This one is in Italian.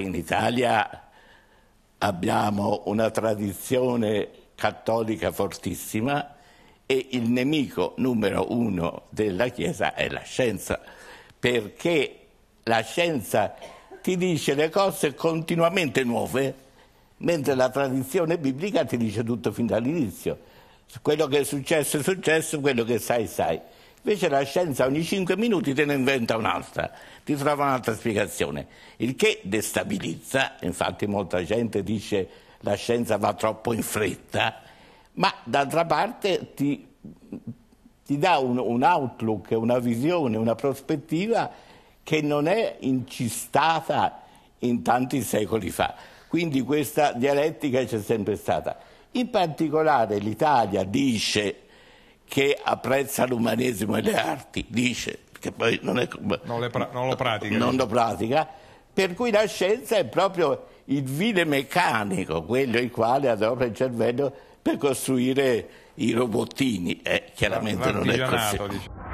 in Italia abbiamo una tradizione cattolica fortissima e il nemico numero uno della Chiesa è la scienza, perché la scienza ti dice le cose continuamente nuove, mentre la tradizione biblica ti dice tutto fin dall'inizio. Quello che è successo è successo, quello che sai sai. Invece la scienza ogni 5 minuti te ne inventa un'altra, ti trova un'altra spiegazione, il che destabilizza, infatti molta gente dice la scienza va troppo in fretta, ma d'altra parte ti, ti dà un, un outlook, una visione, una prospettiva che non è incistata in tanti secoli fa. Quindi questa dialettica c'è sempre stata. In particolare l'Italia dice che apprezza l'umanesimo e le arti, dice, che poi non, è, non, pra, non lo pratica. Non lo pratica, per cui la scienza è proprio il vile meccanico, quello il quale adopera il cervello per costruire i robottini. Eh, chiaramente non è così. Diciamo.